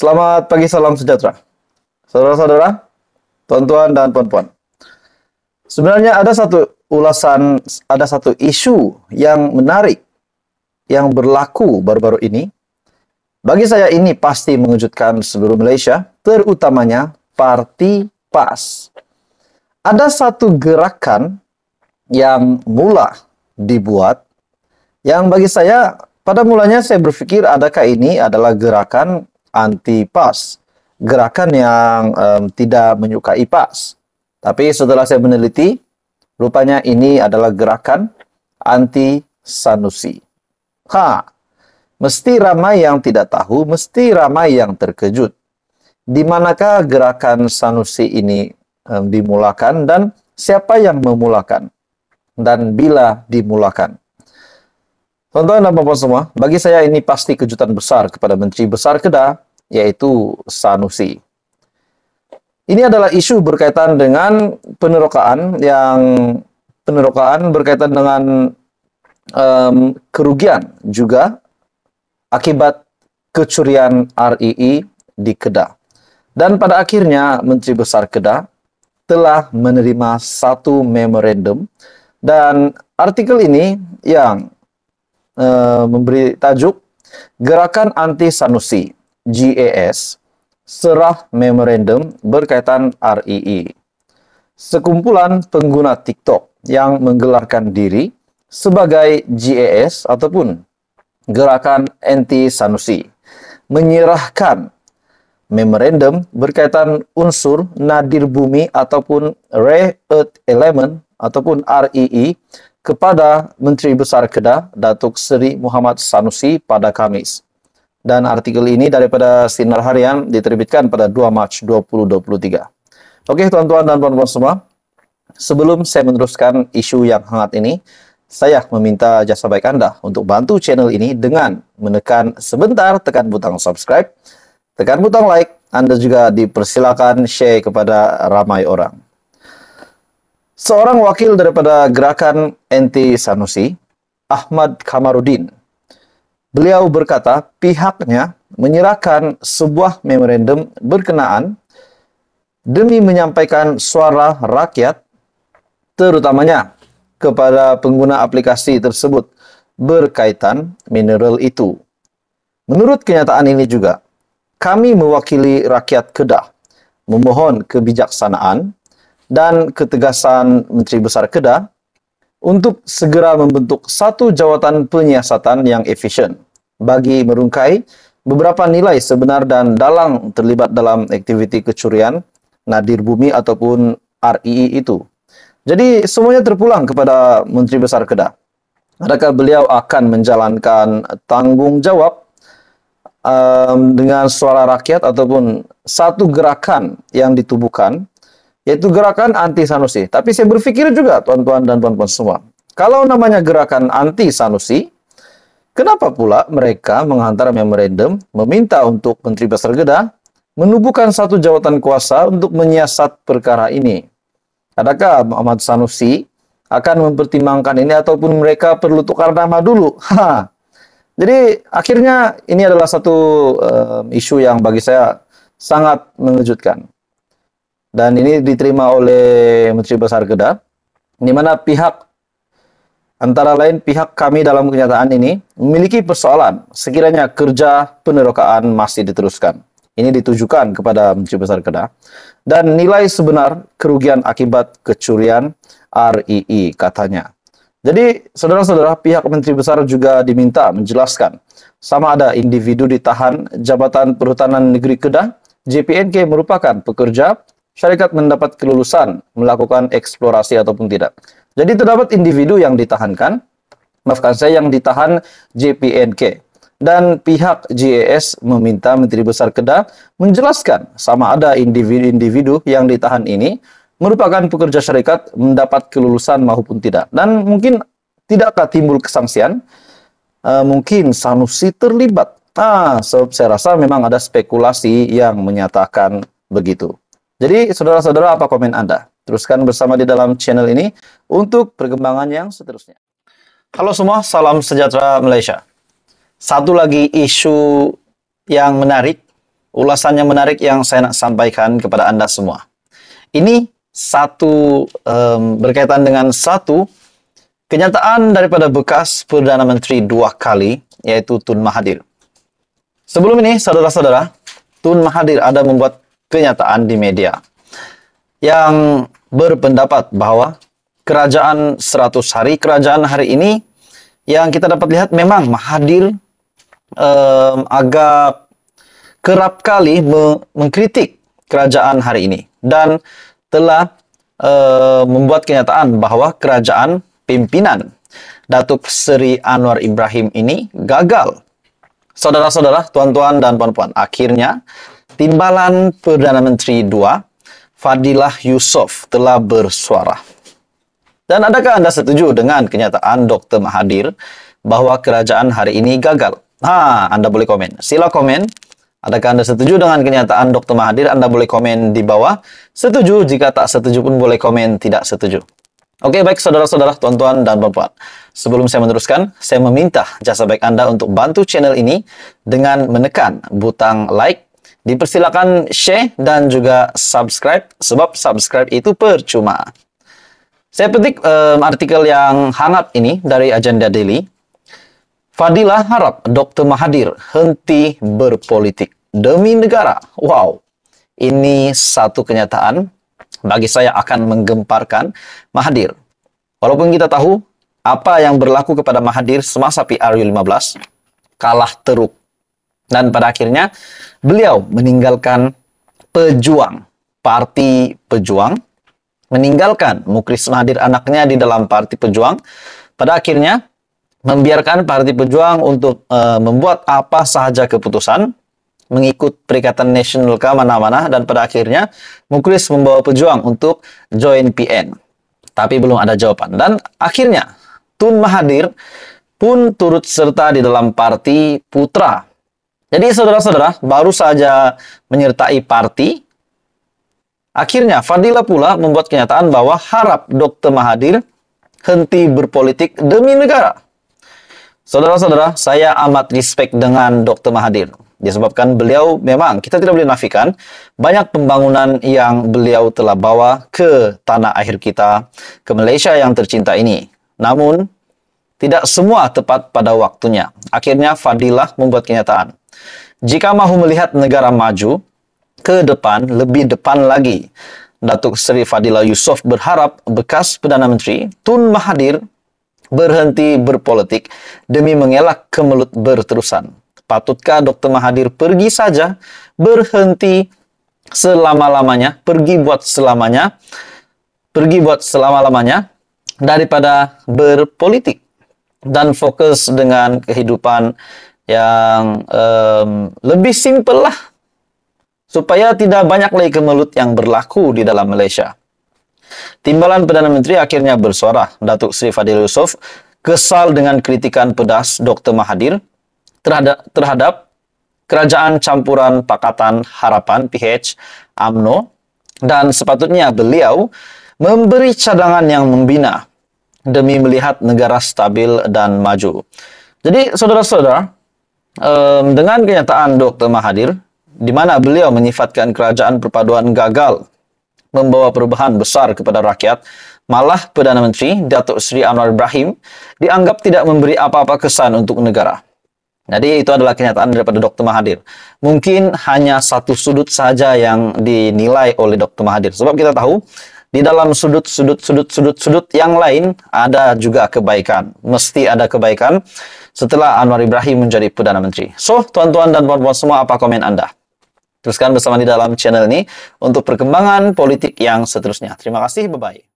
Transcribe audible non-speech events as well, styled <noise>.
Selamat pagi, salam sejahtera. Saudara-saudara, tuan-tuan dan puan-puan. Sebenarnya ada satu ulasan, ada satu isu yang menarik yang berlaku baru-baru ini. Bagi saya ini pasti mengejutkan seluruh Malaysia, terutamanya Parti PAS. Ada satu gerakan yang mula dibuat, yang bagi saya pada mulanya saya berpikir adakah ini adalah gerakan anti PAS, gerakan yang um, tidak menyukai PAS. Tapi setelah saya meneliti, rupanya ini adalah gerakan anti Sanusi. Ha, mesti ramai yang tidak tahu, mesti ramai yang terkejut. Di manakah gerakan Sanusi ini um, dimulakan dan siapa yang memulakan dan bila dimulakan? Tonton dan bapak semua, bagi saya ini pasti kejutan besar kepada Menteri Besar Kedah, yaitu Sanusi. Ini adalah isu berkaitan dengan penerokaan yang penerokaan berkaitan dengan um, kerugian juga akibat kecurian RII di Kedah. Dan pada akhirnya Menteri Besar Kedah telah menerima satu memorandum dan artikel ini yang uh, memberi tajuk Gerakan Anti Sanusi GAS serah memorandum berkaitan RII. Sekumpulan pengguna TikTok yang menggelarkan diri sebagai GAS ataupun Gerakan Anti Sanusi menyerahkan memorandum berkaitan unsur nadir bumi ataupun rare earth element ataupun RII kepada Menteri Besar Kedah Datuk Seri Muhammad Sanusi pada Kamis dan artikel ini daripada Sinar Harian diterbitkan pada 2 Mac 2023. Oke, tuan-tuan dan puan-puan semua, sebelum saya meneruskan isu yang hangat ini, saya meminta jasa baik Anda untuk bantu channel ini dengan menekan sebentar tekan butang subscribe, tekan butang like, Anda juga dipersilakan share kepada ramai orang. Seorang wakil daripada gerakan anti Sanusi, Ahmad Kamarudin, Beliau berkata pihaknya menyerahkan sebuah memorandum berkenaan demi menyampaikan suara rakyat terutamanya kepada pengguna aplikasi tersebut berkaitan mineral itu. Menurut kenyataan ini juga, kami mewakili rakyat Kedah memohon kebijaksanaan dan ketegasan Menteri Besar Kedah untuk segera membentuk satu jawatan penyiasatan yang efisien bagi merungkai beberapa nilai sebenar dan dalang terlibat dalam aktiviti kecurian nadir bumi ataupun RII itu. Jadi semuanya terpulang kepada Menteri Besar Kedah. Adakah beliau akan menjalankan tanggung jawab um, ehm, dengan suara rakyat ataupun satu gerakan yang ditubuhkan yaitu gerakan anti Sanusi. Tapi saya berpikir juga tuan-tuan dan tuan-tuan semua, kalau namanya gerakan anti Sanusi, kenapa pula mereka menghantar memorandum meminta untuk Menteri besar Gedah menubuhkan satu jawatan kuasa untuk menyiasat perkara ini? Adakah Muhammad Sanusi akan mempertimbangkan ini ataupun mereka perlu tukar nama dulu? <laughs> Jadi akhirnya ini adalah satu uh, isu yang bagi saya sangat mengejutkan dan ini diterima oleh Menteri Besar Kedah di mana pihak antara lain pihak kami dalam kenyataan ini memiliki persoalan sekiranya kerja penerokaan masih diteruskan. Ini ditujukan kepada Menteri Besar Kedah dan nilai sebenar kerugian akibat kecurian RII katanya. Jadi, saudara-saudara, pihak Menteri Besar juga diminta menjelaskan. Sama ada individu ditahan Jabatan Perhutanan Negeri Kedah, JPNK merupakan pekerja syarikat mendapat kelulusan melakukan eksplorasi ataupun tidak. Jadi terdapat individu yang ditahankan, maafkan saya yang ditahan JPNK dan pihak JAS meminta Menteri Besar Kedah menjelaskan sama ada individu-individu yang ditahan ini merupakan pekerja syarikat mendapat kelulusan maupun tidak dan mungkin tidakkah timbul kesangsian uh, mungkin Sanusi terlibat. Ah, so, saya rasa memang ada spekulasi yang menyatakan begitu. Jadi saudara-saudara apa komen Anda? Teruskan bersama di dalam channel ini untuk perkembangan yang seterusnya. Halo semua, salam sejahtera Malaysia. Satu lagi isu yang menarik, ulasan yang menarik yang saya nak sampaikan kepada Anda semua. Ini satu um, berkaitan dengan satu kenyataan daripada bekas Perdana Menteri dua kali, yaitu Tun Mahathir. Sebelum ini, saudara-saudara, Tun Mahathir ada membuat kenyataan di media yang berpendapat bahwa kerajaan 100 hari, kerajaan hari ini yang kita dapat lihat memang Mahathir um, agak kerap kali me mengkritik kerajaan hari ini dan telah uh, membuat kenyataan bahwa kerajaan pimpinan Datuk Seri Anwar Ibrahim ini gagal. Saudara-saudara, tuan-tuan dan puan-puan, akhirnya Timbalan Perdana Menteri 2, Fadilah Yusof telah bersuara. Dan adakah anda setuju dengan kenyataan Dr. Mahathir bahwa kerajaan hari ini gagal? Ha, anda boleh komen. Sila komen. Adakah anda setuju dengan kenyataan Dr. Mahathir? Anda boleh komen di bawah. Setuju, jika tak setuju pun boleh komen tidak setuju. Oke, baik saudara-saudara, tuan-tuan dan bapak. Sebelum saya meneruskan, saya meminta jasa baik Anda untuk bantu channel ini dengan menekan butang like, Dipersilakan share dan juga subscribe, sebab subscribe itu percuma. Saya petik um, artikel yang hangat ini dari Agenda Daily. Fadilah harap Dr. mahadir henti berpolitik demi negara. Wow, ini satu kenyataan bagi saya akan menggemparkan mahadir Walaupun kita tahu apa yang berlaku kepada mahadir semasa PRU 15 kalah teruk dan pada akhirnya beliau meninggalkan pejuang, parti pejuang, meninggalkan Mukris Mahdir anaknya di dalam parti pejuang. Pada akhirnya membiarkan parti pejuang untuk e, membuat apa saja keputusan mengikut Perikatan Nasional ke mana-mana dan pada akhirnya Mukris membawa pejuang untuk join PN. Tapi belum ada jawaban. Dan akhirnya Tun Mahadir pun turut serta di dalam parti Putra jadi saudara-saudara, baru saja menyertai parti, akhirnya Fadila pula membuat kenyataan bahwa harap Dr. Mahathir henti berpolitik demi negara. Saudara-saudara, saya amat respect dengan Dr. Mahathir. Disebabkan beliau memang, kita tidak boleh nafikan, banyak pembangunan yang beliau telah bawa ke tanah air kita, ke Malaysia yang tercinta ini. Namun, tidak semua tepat pada waktunya. Akhirnya Fadilah membuat kenyataan. Jika mau melihat negara maju, ke depan, lebih depan lagi, Datuk Seri Fadilah Yusof berharap bekas Perdana Menteri Tun Mahathir berhenti berpolitik demi mengelak kemelut berterusan. Patutkah Dr. Mahathir pergi saja, berhenti selama-lamanya, pergi buat selamanya, pergi buat selama-lamanya daripada berpolitik dan fokus dengan kehidupan yang um, lebih simpel lah supaya tidak banyak lagi kemelut yang berlaku di dalam Malaysia. Timbalan Perdana Menteri akhirnya bersuara, Datuk Sri Fadil Yusof kesal dengan kritikan pedas Dr. Mahathir terhadap, terhadap Kerajaan Campuran Pakatan Harapan PH AMNO dan sepatutnya beliau memberi cadangan yang membina demi melihat negara stabil dan maju. Jadi, saudara-saudara, um, dengan kenyataan Dr. Mahathir, di mana beliau menyifatkan kerajaan perpaduan gagal membawa perubahan besar kepada rakyat, malah Perdana Menteri Datuk Seri Anwar Ibrahim dianggap tidak memberi apa-apa kesan untuk negara. Jadi itu adalah kenyataan daripada Dr. Mahathir. Mungkin hanya satu sudut saja yang dinilai oleh Dr. Mahathir. Sebab kita tahu di dalam sudut-sudut-sudut-sudut sudut yang lain ada juga kebaikan. Mesti ada kebaikan setelah Anwar Ibrahim menjadi Perdana Menteri. So, tuan-tuan dan puan-puan semua, apa komen Anda? Teruskan bersama di dalam channel ini untuk perkembangan politik yang seterusnya. Terima kasih, bye-bye.